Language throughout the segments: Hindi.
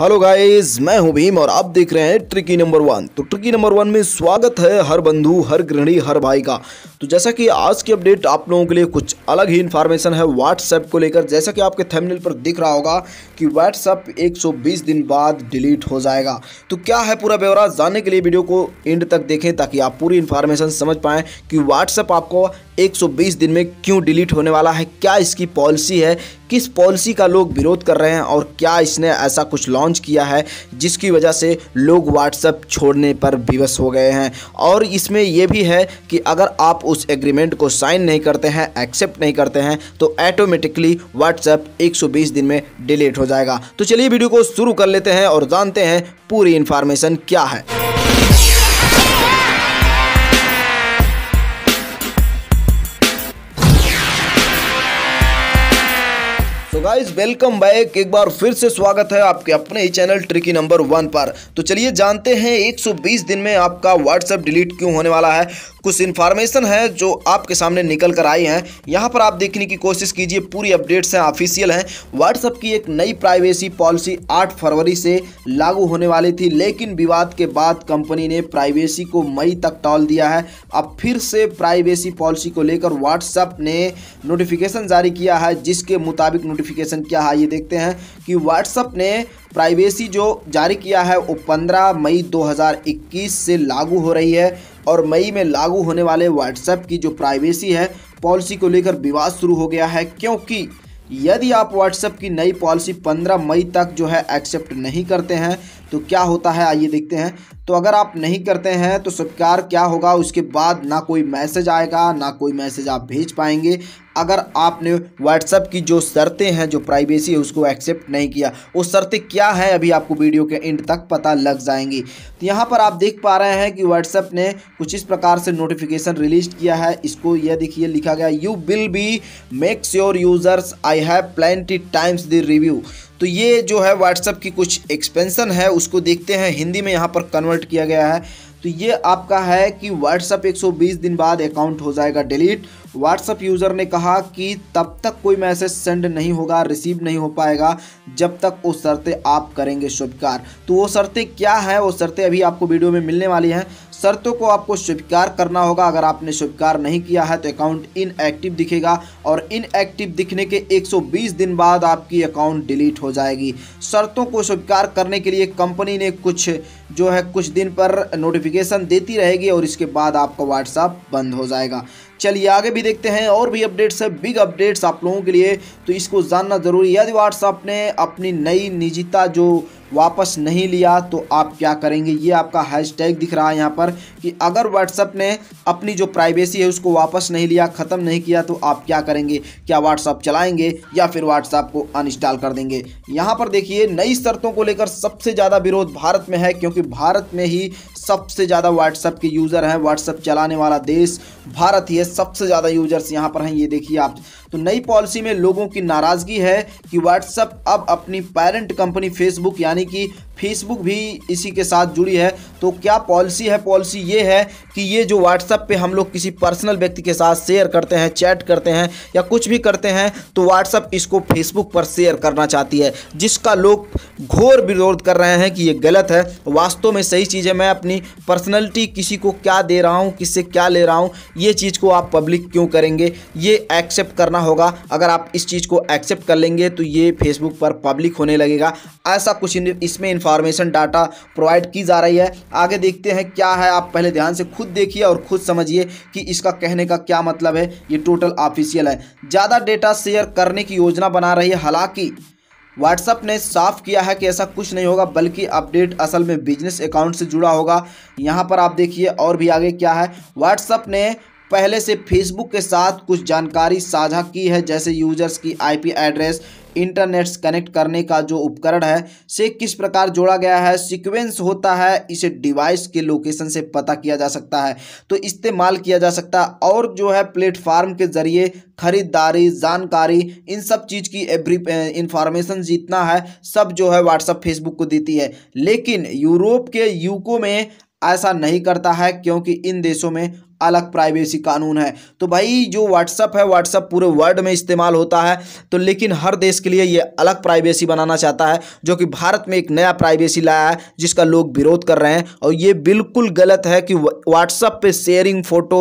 हेलो गाइस मैं हूं भीम और आप देख रहे हैं ट्रिकी नंबर वन तो ट्रिकी नंबर वन में स्वागत है हर बंधु हर गृहणी हर भाई का तो जैसा कि आज की अपडेट आप लोगों के लिए कुछ अलग ही इन्फॉर्मेशन है व्हाट्सएप को लेकर जैसा कि आपके थंबनेल पर दिख रहा होगा कि व्हाट्सएप 120 दिन बाद डिलीट हो जाएगा तो क्या है पूरा ब्यौरा जानने के लिए वीडियो को एंड तक देखें ताकि आप पूरी इन्फॉर्मेशन समझ पाएँ कि व्हाट्सएप आपको 120 दिन में क्यों डिलीट होने वाला है क्या इसकी पॉलिसी है किस पॉलिसी का लोग विरोध कर रहे हैं और क्या इसने ऐसा कुछ लॉन्च लॉन्च किया है जिसकी वजह से लोग व्हाट्सएप छोड़ने पर विवश हो गए हैं और इसमें यह भी है कि अगर आप उस एग्रीमेंट को साइन नहीं करते हैं एक्सेप्ट नहीं करते हैं तो ऐटोमेटिकली व्हाट्सएप 120 दिन में डिलीट हो जाएगा तो चलिए वीडियो को शुरू कर लेते हैं और जानते हैं पूरी इंफॉर्मेशन क्या है गाइस वेलकम बैक एक बार फिर से स्वागत है आपके अपने ही चैनल ट्रिकी नंबर वन पर तो चलिए जानते हैं 120 दिन में आपका व्हाट्सएप डिलीट क्यों होने वाला है कुछ इन्फॉर्मेशन है जो आपके सामने निकल कर आई हैं यहाँ पर आप देखने की कोशिश कीजिए पूरी अपडेट्स हैं ऑफिशियल हैं व्हाट्सअप की एक नई प्राइवेसी पॉलिसी आठ फरवरी से लागू होने वाली थी लेकिन विवाद के बाद कंपनी ने प्राइवेसी को मई तक टाल दिया है अब फिर से प्राइवेसी पॉलिसी को लेकर व्हाट्सअप ने नोटिफिकेशन जारी किया है जिसके मुताबिक नोटिफिकेशन क्या है ये देखते हैं कि व्हाट्सअप ने प्राइवेसी जो जारी किया है वो 15 मई 2021 से लागू हो रही है और मई में लागू होने वाले व्हाट्सएप की जो प्राइवेसी है पॉलिसी को लेकर विवाद शुरू हो गया है क्योंकि यदि आप व्हाट्सएप की नई पॉलिसी 15 मई तक जो है एक्सेप्ट नहीं करते हैं तो क्या होता है आइए देखते हैं तो अगर आप नहीं करते हैं तो स्वीकार क्या होगा उसके बाद ना कोई मैसेज आएगा ना कोई मैसेज आप भेज पाएंगे अगर आपने व्हाट्सअप की जो शर्तें हैं जो प्राइवेसी है उसको एक्सेप्ट नहीं किया वो शर्तें क्या है अभी आपको वीडियो के एंड तक पता लग जाएंगी तो यहाँ पर आप देख पा रहे हैं कि व्हाट्सअप ने कुछ इस प्रकार से नोटिफिकेशन रिलीज किया है इसको यह देखिए लिखा गया you will be makes your users I have plenty times the review तो ये जो है व्हाट्सअप की कुछ एक्सपेंसन है उसको देखते हैं हिंदी में यहाँ पर कन्वर्ट किया गया है तो ये आपका है कि व्हाट्सअप 120 दिन बाद अकाउंट हो जाएगा डिलीट व्हाट्सअप यूज़र ने कहा कि तब तक कोई मैसेज सेंड नहीं होगा रिसीव नहीं हो पाएगा जब तक वो शर्तें आप करेंगे स्वीकार तो वो शर्तें क्या हैं वो शर्तें अभी आपको वीडियो में मिलने वाली हैं शर्तों को आपको स्वीकार करना होगा अगर आपने स्वीकार नहीं किया है तो अकाउंट इनएक्टिव दिखेगा और इनएक्टिव दिखने के 120 दिन बाद आपकी अकाउंट डिलीट हो जाएगी शर्तों को स्वीकार करने के लिए कंपनी ने कुछ जो है कुछ दिन पर नोटिफिकेशन नोटिफिकेशन देती रहेगी और इसके बाद आपका व्हाट्सअप बंद हो जाएगा चलिए आगे भी देखते हैं और भी अपडेट्स है बिग अपडेट्स आप लोगों के लिए तो इसको जानना ज़रूरी यदि व्हाट्सअप ने अपनी नई निजीता जो वापस नहीं लिया तो आप क्या करेंगे ये आपका हैशटैग दिख रहा है यहाँ पर कि अगर व्हाट्सअप ने अपनी जो प्राइवेसी है उसको वापस नहीं लिया ख़त्म नहीं किया तो आप क्या करेंगे क्या व्हाट्सअप चलाएंगे या फिर व्हाट्सअप को अनइंस्टॉल कर देंगे यहाँ पर देखिए नई शर्तों को लेकर सबसे ज़्यादा विरोध भारत में है क्योंकि भारत में ही सबसे ज़्यादा व्हाट्सअप के यूज़र हैं व्हाट्सअप चलाने वाला देश भारत ही है सबसे ज़्यादा यूजर्स यहाँ पर हैं ये देखिए आप तो नई पॉलिसी में लोगों की नाराज़गी है कि व्हाट्सअप अब अपनी पेरेंट कंपनी फेसबुक यानी कि फेसबुक भी इसी के साथ जुड़ी है तो क्या पॉलिसी है पॉलिसी ये है कि ये जो व्हाट्सअप पे हम लोग किसी पर्सनल व्यक्ति के साथ शेयर करते हैं चैट करते हैं या कुछ भी करते हैं तो व्हाट्सअप इसको फेसबुक पर शेयर करना चाहती है जिसका लोग घोर विरोध कर रहे हैं कि ये गलत है तो वास्तव में सही चीज़ है मैं अपनी पर्सनैलिटी किसी को क्या दे रहा हूँ किससे क्या ले रहा हूँ ये चीज़ को आप पब्लिक क्यों करेंगे ये एक्सेप्ट करना करना होगा अगर आप इस चीज़ को एक्सेप्ट कर लेंगे तो ये फेसबुक पर पब्लिक होने लगेगा ऐसा कुछ इसमें इंफॉर्मेशन डाटा प्रोवाइड की जा रही है आगे देखते हैं क्या है आप पहले ध्यान से खुद देखिए और खुद समझिए कि इसका कहने का क्या मतलब है ये टोटल ऑफिशियल है ज़्यादा डेटा शेयर करने की योजना बना रही है हालांकि व्हाट्सअप ने साफ किया है कि ऐसा कुछ नहीं होगा बल्कि अपडेट असल में बिजनेस अकाउंट से जुड़ा होगा यहाँ पर आप देखिए और भी आगे क्या है व्हाट्सअप ने पहले से फेसबुक के साथ कुछ जानकारी साझा की है जैसे यूजर्स की आईपी एड्रेस इंटरनेट कनेक्ट करने का जो उपकरण है से किस प्रकार जोड़ा गया है सीक्वेंस होता है इसे डिवाइस के लोकेशन से पता किया जा सकता है तो इस्तेमाल किया जा सकता है और जो है प्लेटफार्म के जरिए खरीदारी जानकारी इन सब चीज़ की एवरी इंफॉर्मेशन जितना है सब जो है व्हाट्सअप फेसबुक को देती है लेकिन यूरोप के यूको में ऐसा नहीं करता है क्योंकि इन देशों में अलग प्राइवेसी कानून है तो भाई जो व्हाट्सअप है व्हाट्सअप पूरे वर्ल्ड में इस्तेमाल होता है तो लेकिन हर देश के लिए ये अलग प्राइवेसी बनाना चाहता है जो कि भारत में एक नया प्राइवेसी लाया है जिसका लोग विरोध कर रहे हैं और ये बिल्कुल गलत है कि व्हाट्सअप पे शेयरिंग फोटो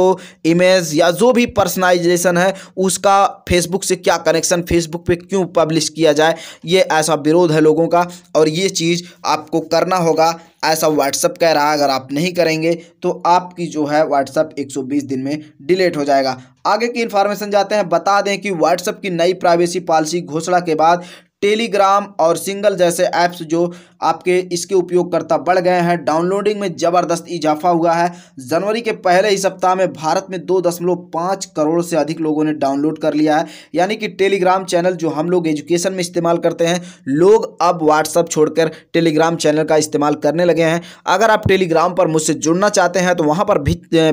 इमेज या जो भी पर्सनलाइजेशन है उसका फेसबुक से क्या कनेक्शन फेसबुक पर क्यों पब्लिश किया जाए ये ऐसा विरोध है लोगों का और ये चीज़ आपको करना होगा ऐसा व्हाट्सअप कह रहा है अगर आप नहीं करेंगे तो आपकी जो है व्हाट्सअप एक 120 दिन में डिलीट हो जाएगा आगे की इन्फॉर्मेशन जाते हैं बता दें कि व्हाट्सएप की नई प्राइवेसी पॉलिसी घोषणा के बाद टेलीग्राम और सिंगल जैसे ऐप्स जो आपके इसके उपयोगकर्ता बढ़ गए हैं डाउनलोडिंग में ज़बरदस्त इजाफा हुआ है जनवरी के पहले ही सप्ताह में भारत में दो दशमलव पाँच करोड़ से अधिक लोगों ने डाउनलोड कर लिया है यानी कि टेलीग्राम चैनल जो हम लोग एजुकेशन में इस्तेमाल करते हैं लोग अब व्हाट्सअप छोड़कर टेलीग्राम चैनल का इस्तेमाल करने लगे हैं अगर आप टेलीग्राम पर मुझसे जुड़ना चाहते हैं तो वहाँ पर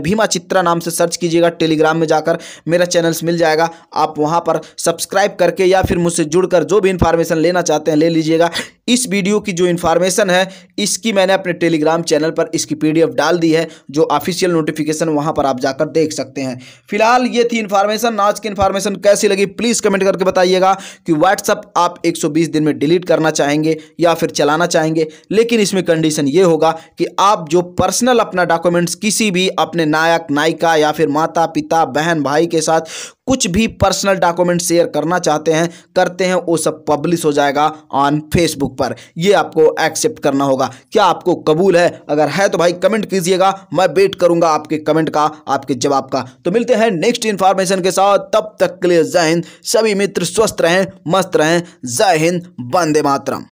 भीमा चित्रा नाम से सर्च कीजिएगा टेलीग्राम में जाकर मेरा चैनल्स मिल जाएगा आप वहाँ पर सब्सक्राइब करके या फिर मुझसे जुड़कर जो भी इन्फॉर्मेशन इन्फॉर्मेशन लेना चाहते हैं ले लीजिएगा इस वीडियो की जो इन्फॉर्मेशन है इसकी मैंने अपने टेलीग्राम चैनल पर इसकी पीडीएफ डाल दी है जो ऑफिशियल नोटिफिकेशन वहां पर आप जाकर देख सकते हैं फिलहाल ये थी इन्फॉर्मेशन नाच की इन्फॉर्मेशन कैसी लगी प्लीज़ कमेंट करके बताइएगा कि व्हाट्सअप आप एक दिन में डिलीट करना चाहेंगे या फिर चलाना चाहेंगे लेकिन इसमें कंडीशन ये होगा कि आप जो पर्सनल अपना डॉक्यूमेंट्स किसी भी अपने नायक नायिका या फिर माता पिता बहन भाई के साथ कुछ भी पर्सनल डॉक्यूमेंट शेयर करना चाहते हैं करते हैं वो सब पब्लिश हो जाएगा ऑन फेसबुक पर ये आपको एक्सेप्ट करना होगा क्या आपको कबूल है अगर है तो भाई कमेंट कीजिएगा मैं वेट करूंगा आपके कमेंट का आपके जवाब का तो मिलते हैं नेक्स्ट इन्फॉर्मेशन के साथ तब तक के लिए जय हिंद सभी मित्र स्वस्थ रहें मस्त रहें जय हिंद वंदे मातरम